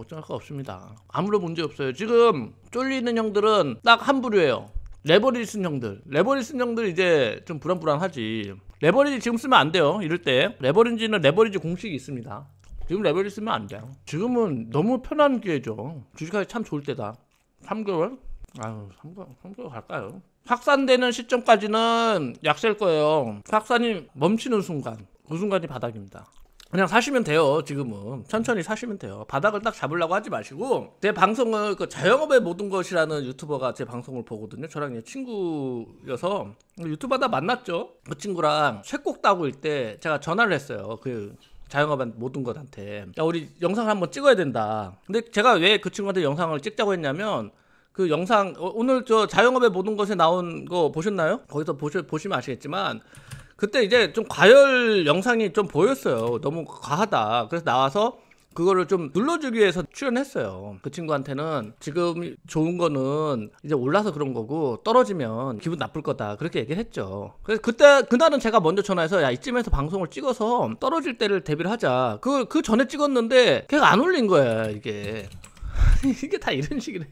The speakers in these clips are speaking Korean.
걱정할 거 없습니다. 아무런 문제 없어요. 지금 쫄리는 형들은 딱 한 부류예요. 레버리지 쓴 형들. 레버리지 쓴 형들 이제 좀 불안불안하지. 레버리지 지금 쓰면 안 돼요. 이럴 때. 레버리지는 레버리지 공식이 있습니다. 지금 레버리지 쓰면 안 돼요. 지금은 너무 편한 기회죠. 주식하기 참 좋을 때다. 3개월? 아유, 3개월, 3개월 갈까요? 확산되는 시점까지는 약셀 거예요. 확산이 멈추는 순간, 그 순간이 바닥입니다. 그냥 사시면 돼요. 지금은 천천히 사시면 돼요. 바닥을 딱 잡으려고 하지 마시고 제 방송을 그 자영업의 모든 것이라는 유튜버가 제 방송을 보거든요. 저랑 친구여서 유튜버다 만났죠. 그 친구랑 쇠꼭 따고일 때 제가 전화를 했어요. 그자영업의 모든 것한테 야 우리 영상을 한번 찍어야 된다. 근데 제가 왜 그 친구한테 영상을 찍자고 했냐면 그 영상 어, 오늘 저 자영업의 모든 것에 나온 거 보셨나요? 거기서 보시, 보시면 아시겠지만 그때 이제 좀 과열 영상이 좀 보였어요. 너무 과하다. 그래서 나와서 그거를 좀 눌러주기 위해서 출연했어요. 그 친구한테는 지금 좋은 거는 이제 올라서 그런 거고 떨어지면 기분 나쁠 거다. 그렇게 얘기를 했죠. 그래서 그때, 그날은 제가 먼저 전화해서 야, 이쯤에서 방송을 찍어서 떨어질 때를 대비를 하자. 그, 그 전에 찍었는데 걔가 안 올린 거야, 이게. 이게 다 이런 식이래.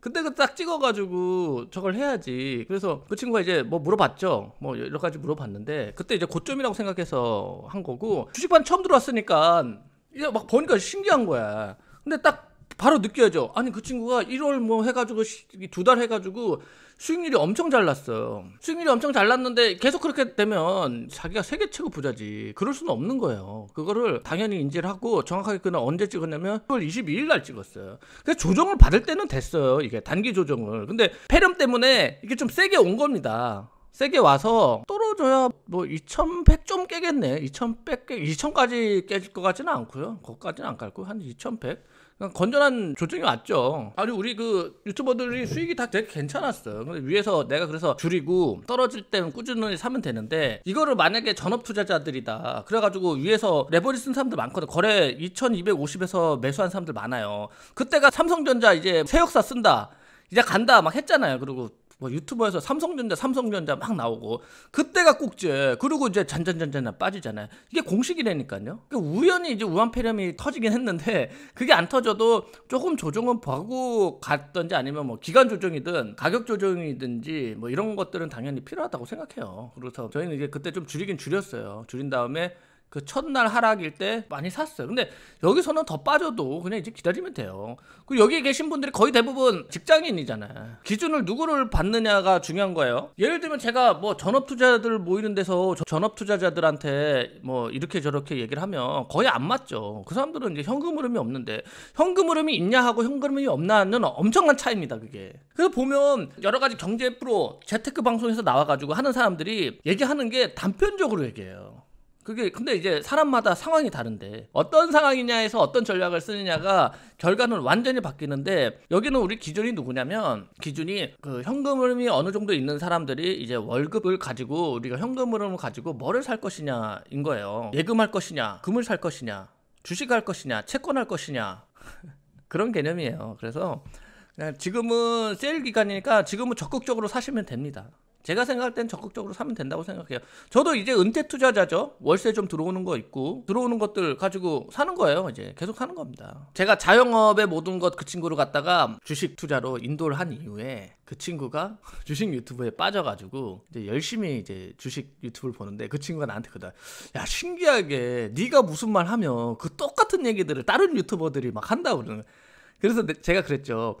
근데 그딱 찍어가지고 저걸 해야지. 그래서 그 친구가 이제 뭐 물어봤죠. 뭐 여러 가지 물어봤는데 그때 이제 고점이라고 생각해서 한 거고 주식반 처음 들어왔으니까 이제 막 보니까 신기한 거야. 근데 딱 바로 느껴져. 아니 그 친구가 1월 뭐 해가지고 두 달 해가지고 수익률이 엄청 잘 났어요. 수익률이 엄청 잘 났는데 계속 그렇게 되면 자기가 세계 최고 부자지. 그럴 수는 없는 거예요. 그거를 당연히 인지를 하고 정확하게 그날 언제 찍었냐면 1월 22일 날 찍었어요. 그래서 조정을 받을 때는 됐어요. 이게 단기 조정을. 근데 폐렴 때문에 이게 좀 세게 온 겁니다. 세게 와서 떨어져야 뭐 2100 좀 깨겠네. 2100 깨, 2000까지 깨질 것 같지는 않고요. 거기까지는 안 깔고 한 2100. 그러니까 건전한 조정이 왔죠. 아주 우리 그 유튜버들이 수익이 다 되게 괜찮았어요. 근데 위에서 내가 그래서 줄이고 떨어질 때는 꾸준히 사면 되는데 이거를 만약에 전업 투자자들이다. 그래가지고 위에서 레버리쓴 사람들 많거든. 거래 2250에서 매수한 사람들 많아요. 그때가 삼성전자 이제 새역사 쓴다. 이제 간다 막 했잖아요. 그리고 뭐 유튜버에서 삼성전자 삼성전자 막 나오고 그때가 꼭지에 그리고 이제 잔잔잔잔 빠지잖아요. 이게 공식이라니까요. 그 우연히 이제 우한폐렴이 터지긴 했는데 그게 안 터져도 조금 조정은 보고 갔던지 아니면 뭐 기간 조정이든 가격 조정이든지 뭐 이런 것들은 당연히 필요하다고 생각해요. 그래서 저희는 이제 그때 좀 줄이긴 줄였어요. 줄인 다음에 그 첫날 하락일 때 많이 샀어요. 근데 여기서는 더 빠져도 그냥 이제 기다리면 돼요. 그리고 여기 에 계신 분들이 거의 대부분 직장인이잖아요. 기준을 누구를 받느냐가 중요한 거예요. 예를 들면 제가 뭐 전업 투자자들 모이는 데서 전업 투자자들한테 뭐 이렇게 저렇게 얘기를 하면 거의 안 맞죠. 그 사람들은 이제 현금 흐름이 없는데 현금 흐름이 있냐 하고 현금 흐름이 없나는 엄청난 차이입니다. 그게. 그래서 보면 여러 가지 경제 프로 재테크 방송에서 나와가지고 하는 사람들이 얘기하는 게 단편적으로 얘기해요. 그게 근데 이제 사람마다 상황이 다른데 어떤 상황이냐에서 어떤 전략을 쓰느냐가 결과는 완전히 바뀌는데 여기는 우리 기준이 누구냐면 기준이 그 현금 흐름이 어느 정도 있는 사람들이 이제 월급을 가지고 우리가 현금 흐름을 가지고 뭐를 살 것이냐인 거예요. 예금할 것이냐, 금을 살 것이냐, 주식할 것이냐, 채권할 것이냐 그런 개념이에요. 그래서 지금은 세일 기간이니까 지금은 적극적으로 사시면 됩니다. 제가 생각할 땐 적극적으로 사면 된다고 생각해요. 저도 이제 은퇴 투자자죠. 월세 좀 들어오는 거 있고 들어오는 것들 가지고 사는 거예요. 이제 계속 하는 겁니다. 제가 자영업의 모든 것 그 친구로 갔다가 주식 투자로 인도를 한 이후에 그 친구가 주식 유튜브에 빠져가지고 이제 열심히 이제 주식 유튜브를 보는데 그 친구가 나한테 그다 야 신기하게 네가 무슨 말 하면 그 똑같은 얘기들을 다른 유튜버들이 막 한다 고 그러는. 그래서 제가 그랬죠.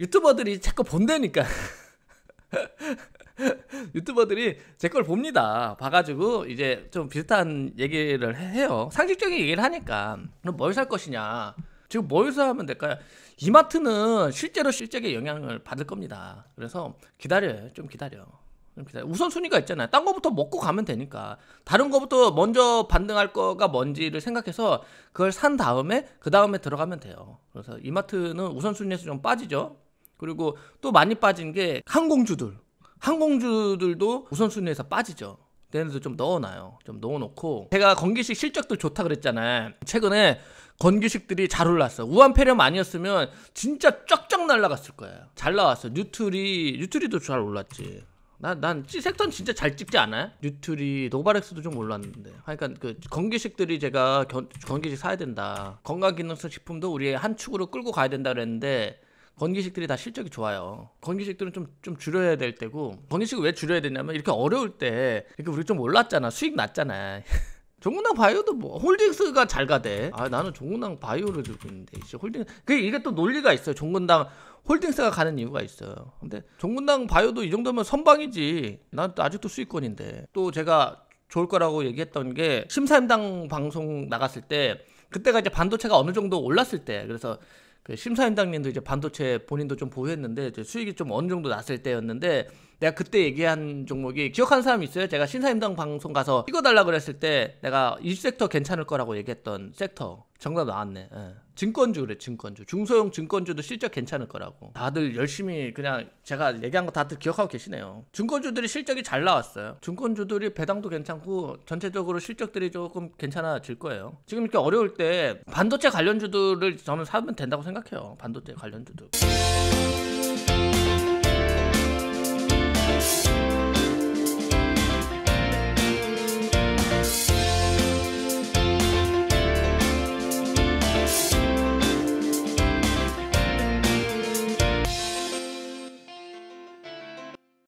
유튜버들이 자꾸 본다니까. 유튜버들이 제 걸 봅니다. 봐가지고 이제 좀 비슷한 얘기를 해요. 상식적인 얘기를 하니까 그럼 뭘 살 것이냐? 지금 뭘 사면 될까요? 이마트는 실제로 실적에 영향을 받을 겁니다. 그래서 기다려요. 좀 기다려. 좀 우선순위가 있잖아요. 딴 거부터 먹고 가면 되니까. 다른 거부터 먼저 반등할 거가 뭔지를 생각해서 그걸 산 다음에 그 다음에 들어가면 돼요. 그래서 이마트는 우선순위에서 좀 빠지죠. 그리고 또 많이 빠진 게 항공주들. 항공주들도 우선순위에서 빠지죠. 얘네도 좀 넣어놔요. 좀 넣어놓고 제가 건기식 실적도 좋다 그랬잖아요. 최근에 건기식들이 잘 올랐어. 우한폐렴 아니었으면 진짜 쩍쩍 날라갔을 거예요. 잘 나왔어. 뉴트리 뉴트리도 잘 올랐지. 난난 섹터는 진짜 잘 찍지 않아요? 뉴트리, 노바렉스도 좀 올랐는데. 하러니까그 건기식들이 제가 견, 건기식 사야 된다. 건강기능성 식품도 우리의 한 축으로 끌고 가야 된다 그랬는데 건기식들이 다 실적이 좋아요. 건기식들은 좀, 좀 줄여야 될 때고, 건기식을 왜 줄여야 되냐면, 이렇게 어려울 때, 이렇게 우리 좀 올랐잖아. 수익 났잖아. 종근당 바이오도 뭐 홀딩스가 잘 가대. 아 나는 종근당 바이오를 들고 있는데 이씨 홀딩 그 이게 또 논리가 있어요. 종근당 홀딩스가 가는 이유가 있어요. 근데 종근당 바이오도 이 정도면 선방이지. 난 아직도 수익권인데. 또 제가 좋을 거라고 얘기했던 게 심사임당 방송 나갔을 때 그때가 이제 반도체가 어느 정도 올랐을 때 그래서 그 심사위원장님도 이제 반도체 본인도 좀 보유했는데 수익이 좀 어느 정도 났을 때였는데 내가 그때 얘기한 종목이 기억하는 사람 있어요? 제가 심사임당 방송 가서 찍어달라 그랬을 때 내가 이 섹터 괜찮을 거라고 얘기했던 섹터 정답 나왔네. 예. 증권주 그래 증권주 중소형 증권주도 실적 괜찮을 거라고 다들 열심히 그냥 제가 얘기한 거 다들 기억하고 계시네요 증권주들이 실적이 잘 나왔어요 증권주들이 배당도 괜찮고 전체적으로 실적들이 조금 괜찮아질 거예요 지금 이렇게 어려울 때 반도체 관련주들을 저는 사면 된다고 생각해요 반도체 관련주들